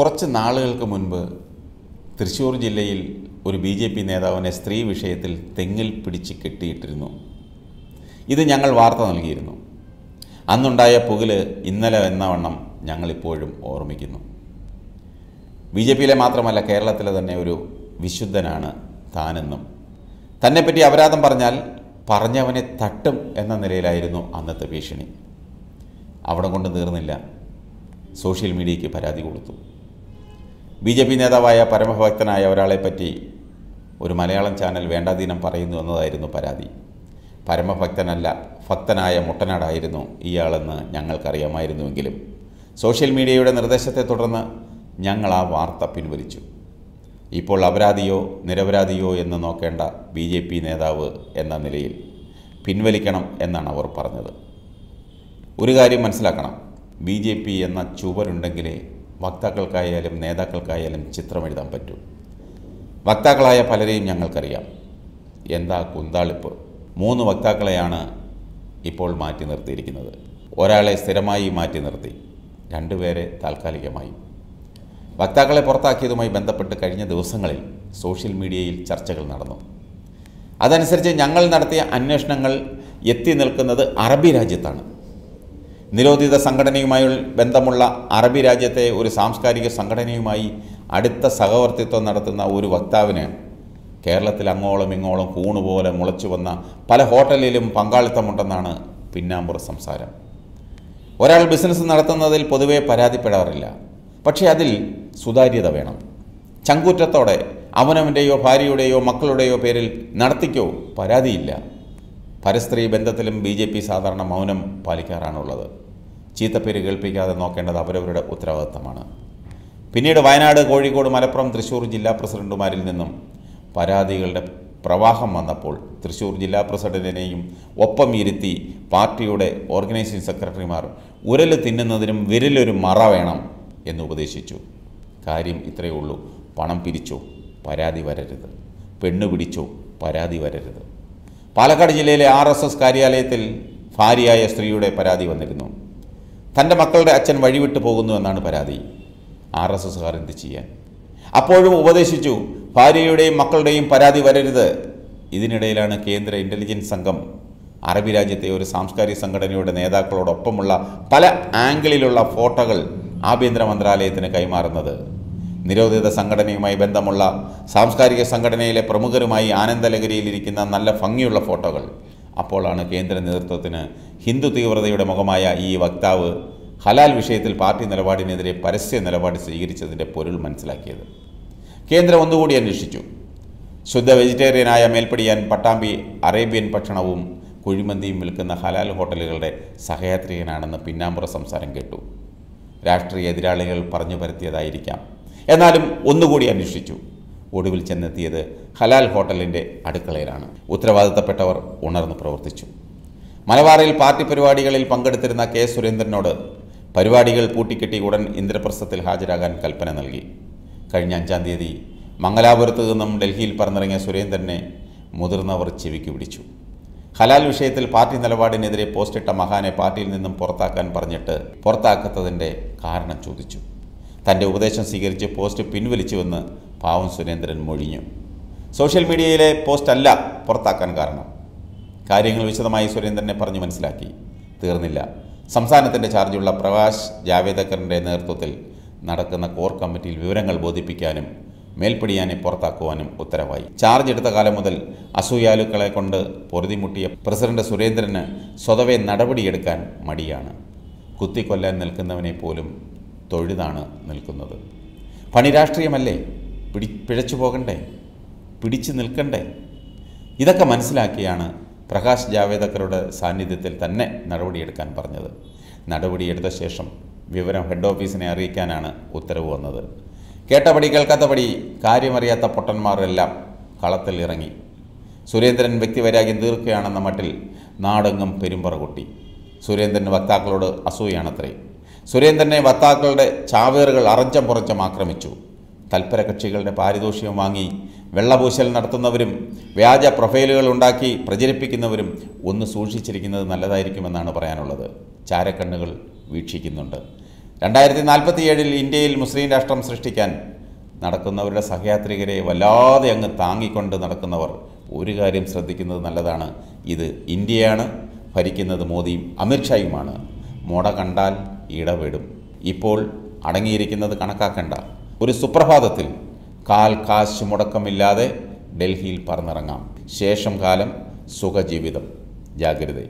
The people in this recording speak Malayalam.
കുറച്ച് നാളുകൾക്ക് മുൻപ് തൃശ്ശൂർ ജില്ലയിൽ ഒരു ബി ജെ പി നേതാവിനെ സ്ത്രീ വിഷയത്തിൽ തെങ്ങിൽ പിടിച്ച് കെട്ടിയിട്ടിരുന്നു ഇത് ഞങ്ങൾ വാർത്ത നൽകിയിരുന്നു അന്നുണ്ടായ പുകില് ഇന്നലെ എന്നവണ്ണം ഞങ്ങളിപ്പോഴും ഓർമ്മിക്കുന്നു ബി ജെ പിയിലെ മാത്രമല്ല കേരളത്തിലെ തന്നെ ഒരു വിശുദ്ധനാണ് താനെന്നും തന്നെപ്പറ്റി അപരാധം പറഞ്ഞാൽ പറഞ്ഞവനെ തട്ടും എന്ന നിലയിലായിരുന്നു അന്നത്തെ ഭീഷണി അവിടെ കൊണ്ട് തീർന്നില്ല സോഷ്യൽ മീഡിയയ്ക്ക് പരാതി കൊടുത്തു ബി ജെ പി നേതാവായ പരമഭക്തനായ ഒരാളെപ്പറ്റി ഒരു മലയാളം ചാനൽ വേണ്ടാതീനം പറയുന്നു എന്നതായിരുന്നു പരാതി പരമഭക്തനല്ല ഭക്തനായ മുട്ടനാടായിരുന്നു ഇയാളെന്ന് ഞങ്ങൾക്കറിയാമായിരുന്നുവെങ്കിലും സോഷ്യൽ മീഡിയയുടെ നിർദ്ദേശത്തെ തുടർന്ന് ഞങ്ങൾ ആ വാർത്ത പിൻവലിച്ചു ഇപ്പോൾ അപരാധിയോ നിരപരാധിയോ എന്ന് നോക്കേണ്ട ബി ജെ പി നേതാവ് എന്ന നിലയിൽ പിൻവലിക്കണം എന്നാണ് അവർ പറഞ്ഞത് ഒരു കാര്യം മനസ്സിലാക്കണം ബി ജെ പി എന്ന ചുവരുണ്ടെങ്കിലേ വക്താക്കൾക്കായാലും നേതാക്കൾക്കായാലും ചിത്രം എഴുതാൻ പറ്റൂ വക്താക്കളായ പലരെയും ഞങ്ങൾക്കറിയാം എന്താ കുന്താളിപ്പ് മൂന്ന് വക്താക്കളെയാണ് ഇപ്പോൾ മാറ്റി നിർത്തിയിരിക്കുന്നത് ഒരാളെ സ്ഥിരമായി മാറ്റി നിർത്തി രണ്ടുപേരെ താൽക്കാലികമായി വക്താക്കളെ പുറത്താക്കിയതുമായി ബന്ധപ്പെട്ട് കഴിഞ്ഞ ദിവസങ്ങളിൽ സോഷ്യൽ മീഡിയയിൽ ചർച്ചകൾ നടന്നു അതനുസരിച്ച് ഞങ്ങൾ നടത്തിയ അന്വേഷണങ്ങൾ എത്തി നിൽക്കുന്നത് അറബി രാജ്യത്താണ് നിരോധിത സംഘടനയുമായി ബന്ധമുള്ള അറബി രാജ്യത്തെ ഒരു സാംസ്കാരിക സംഘടനയുമായി അടുത്ത സഹവർത്തിത്വം നടത്തുന്ന ഒരു വക്താവിന് കേരളത്തിൽ അങ്ങോളം ഇങ്ങോളം കൂണുപോലെ മുളച്ചു വന്ന പല ഹോട്ടലിലും പങ്കാളിത്തമുണ്ടെന്നാണ് പിന്നാമ്പുറ സംസാരം ഒരാൾ ബിസിനസ് നടത്തുന്നതിൽ പൊതുവെ പരാതിപ്പെടാറില്ല പക്ഷേ അതിൽ സുതാര്യത വേണം ചങ്കൂറ്റത്തോടെ അവനവൻ്റെയോ ഭാര്യയുടെയോ മക്കളുടെയോ പേരിൽ നടത്തിക്കോ പരാതിയില്ല പരസ്ത്രീ ബന്ധത്തിലും ബി സാധാരണ മൗനം പാലിക്കാറാണുള്ളത് ചീത്തപ്പേര് കേൾപ്പിക്കാതെ നോക്കേണ്ടത് അവരവരുടെ ഉത്തരവാദിത്തമാണ് പിന്നീട് വയനാട് കോഴിക്കോട് മലപ്പുറം തൃശ്ശൂർ ജില്ലാ പ്രസിഡന്റുമാരിൽ നിന്നും പരാതികളുടെ പ്രവാഹം വന്നപ്പോൾ തൃശ്ശൂർ ജില്ലാ പ്രസിഡന്റിനെയും ഒപ്പം ഇരുത്തി പാർട്ടിയുടെ ഓർഗനൈസിംഗ് സെക്രട്ടറിമാർ ഉരല് തിന്നുന്നതിനും വിരലൊരു മറ വേണം എന്ന് ഉപദേശിച്ചു കാര്യം ഇത്രയേ ഉള്ളൂ പണം പിരിച്ചോ പരാതി വരരുത് പെണ്ണു പിടിച്ചു പരാതി വരരുത് പാലക്കാട് ജില്ലയിലെ ആർ എസ് എസ് കാര്യാലയത്തിൽ ഭാര്യയായ സ്ത്രീയുടെ പരാതി വന്നിരുന്നു തൻ്റെ മക്കളുടെ അച്ഛൻ വഴിവിട്ടു പോകുന്നു എന്നാണ് പരാതി ആർ എസ് എസ്സുകാർ എന്ത് ചെയ്യാൻ അപ്പോഴും ഉപദേശിച്ചു ഭാര്യയുടെയും മക്കളുടെയും പരാതി വരരുത് ഇതിനിടയിലാണ് കേന്ദ്ര ഇൻ്റലിജൻസ് സംഘം അറബി രാജ്യത്തെ ഒരു സാംസ്കാരിക സംഘടനയുടെ നേതാക്കളോടൊപ്പമുള്ള പല ആംഗിളിലുള്ള ഫോട്ടോകൾ ആഭ്യന്തര മന്ത്രാലയത്തിന് കൈമാറുന്നത് നിരോധിത സംഘടനയുമായി ബന്ധമുള്ള സാംസ്കാരിക സംഘടനയിലെ പ്രമുഖരുമായി ആനന്ദലഹരിയിലിരിക്കുന്ന നല്ല ഭംഗിയുള്ള ഫോട്ടോകൾ അപ്പോഴാണ് കേന്ദ്ര നേതൃത്വത്തിന് ഹിന്ദു തീവ്രതയുടെ മുഖമായ ഈ വക്താവ് ഹലാൽ വിഷയത്തിൽ പാർട്ടി നിലപാടിനെതിരെ പരസ്യ നിലപാട് സ്വീകരിച്ചതിൻ്റെ പൊരുൾ മനസ്സിലാക്കിയത് കേന്ദ്രം ഒന്നുകൂടി അന്വേഷിച്ചു ശുദ്ധ വെജിറ്റേറിയനായ മേൽപ്പടിയാൻ പട്ടാമ്പി അറേബ്യൻ ഭക്ഷണവും കുഴിമന്തിയും വിൽക്കുന്ന ഹലാൽ ഹോട്ടലുകളുടെ സഹയാത്രികനാണെന്ന് പിന്നാമ്പുറ സംസാരം കേട്ടു രാഷ്ട്രീയ എതിരാളികൾ പറഞ്ഞു പരത്തിയതായിരിക്കാം എന്നാലും ഒന്നുകൂടി അന്വേഷിച്ചു ഒടുവിൽ ചെന്നെത്തിയത് ഹലാൽ ഹോട്ടലിൻ്റെ അടുക്കളയിലാണ് ഉത്തരവാദിത്തപ്പെട്ടവർ ഉണർന്നു പ്രവർത്തിച്ചു മലബാറിൽ പാർട്ടി പരിപാടികളിൽ പങ്കെടുത്തിരുന്ന കെ സുരേന്ദ്രനോട് പരിപാടികൾ പൂട്ടിക്കെട്ടി ഉടൻ ഇന്ദ്രപ്രസ്ഥത്തിൽ ഹാജരാകാൻ കൽപ്പന നൽകി കഴിഞ്ഞ അഞ്ചാം തീയതി മംഗലാപുരത്ത് നിന്നും ഡൽഹിയിൽ പറന്നിറങ്ങിയ സുരേന്ദ്രനെ മുതിർന്നവർ ചെവിക്ക് പിടിച്ചു ഹലാൽ വിഷയത്തിൽ പാർട്ടി നിലപാടിനെതിരെ പോസ്റ്റിട്ട മഹാനെ പാർട്ടിയിൽ നിന്നും പുറത്താക്കാൻ പറഞ്ഞിട്ട് പുറത്താക്കാത്തതിൻ്റെ കാരണം ചോദിച്ചു തൻ്റെ ഉപദേശം സ്വീകരിച്ച് പോസ്റ്റ് പിൻവലിച്ചുവെന്ന് പാവം സുരേന്ദ്രൻ മൊഴിഞ്ഞു സോഷ്യൽ മീഡിയയിലെ പോസ്റ്റ് അല്ല പുറത്താക്കാൻ കാരണം കാര്യങ്ങൾ വിശദമായി സുരേന്ദ്രനെ പറഞ്ഞു മനസ്സിലാക്കി തീർന്നില്ല സംസ്ഥാനത്തിൻ്റെ ചാർജുള്ള പ്രകാശ് ജാവേദക്കറിൻ്റെ നേതൃത്വത്തിൽ നടക്കുന്ന കോർ കമ്മിറ്റിയിൽ വിവരങ്ങൾ ബോധിപ്പിക്കാനും മേൽപ്പടിയാനെ പുറത്താക്കുവാനും ഉത്തരവായി ചാർജ് എടുത്ത കാലം മുതൽ അസൂയാലുക്കളെ കൊണ്ട് പൊറുതിമുട്ടിയ പ്രസിഡന്റ് സുരേന്ദ്രന് സ്വതവേ നടപടിയെടുക്കാൻ മടിയാണ് കുത്തിക്കൊല്ലാൻ നിൽക്കുന്നവനെ പോലും തൊഴുതാണ് നിൽക്കുന്നത് പണി രാഷ്ട്രീയമല്ലേ പിടി പിഴച്ചു പോകണ്ടേ പിടിച്ചു നിൽക്കണ്ടേ ഇതൊക്കെ മനസ്സിലാക്കിയാണ് പ്രകാശ് ജാവേദക്കറുടെ സാന്നിധ്യത്തിൽ തന്നെ നടപടിയെടുക്കാൻ പറഞ്ഞത് നടപടിയെടുത്ത ശേഷം വിവരം ഹെഡ് ഓഫീസിനെ അറിയിക്കാനാണ് ഉത്തരവ് വന്നത് കേട്ടപടി കേൾക്കാത്തപടി കാര്യമറിയാത്ത പൊട്ടന്മാരെല്ലാം കളത്തിൽ ഇറങ്ങി സുരേന്ദ്രൻ വ്യക്തിവൈരാഗ്യം തീർക്കുകയാണെന്ന മട്ടിൽ നാടെങ്ങും പെരുമ്പറ കൊട്ടി സുരേന്ദ്രൻ വക്താക്കളോട് അസൂയാണത്രേ സുരേന്ദ്രനെ വക്താക്കളുടെ ചാവേറുകൾ അറഞ്ചം പുറച്ചം ആക്രമിച്ചു തൽപര കക്ഷികളുടെ പാരിതോഷികം വാങ്ങി വെള്ളപൂശൽ നടത്തുന്നവരും വ്യാജ പ്രൊഫൈലുകൾ ഉണ്ടാക്കി പ്രചരിപ്പിക്കുന്നവരും ഒന്ന് സൂക്ഷിച്ചിരിക്കുന്നത് നല്ലതായിരിക്കുമെന്നാണ് പറയാനുള്ളത് ചാരക്കണ്ണുകൾ വീക്ഷിക്കുന്നുണ്ട് രണ്ടായിരത്തി നാൽപ്പത്തിയേഴിൽ ഇന്ത്യയിൽ മുസ്ലിം രാഷ്ട്രം സൃഷ്ടിക്കാൻ നടക്കുന്നവരുടെ സഹയാത്രികരെ വല്ലാതെ അങ്ങ് താങ്ങിക്കൊണ്ട് നടക്കുന്നവർ ഒരു കാര്യം ശ്രദ്ധിക്കുന്നത് നല്ലതാണ് ഇത് ഇന്ത്യയാണ് ഭരിക്കുന്നത് മോദിയും അമിത്ഷായുമാണ് മോട കണ്ടാൽ ഇടപെടും ഇപ്പോൾ അടങ്ങിയിരിക്കുന്നത് കണക്കാക്കണ്ട ഒരു സുപ്രഭാതത്തിൽ കാൽ കാശ് മുടക്കമില്ലാതെ ഡൽഹിയിൽ പറന്നിറങ്ങാം ശേഷം കാലം സുഖജീവിതം ജാഗ്രത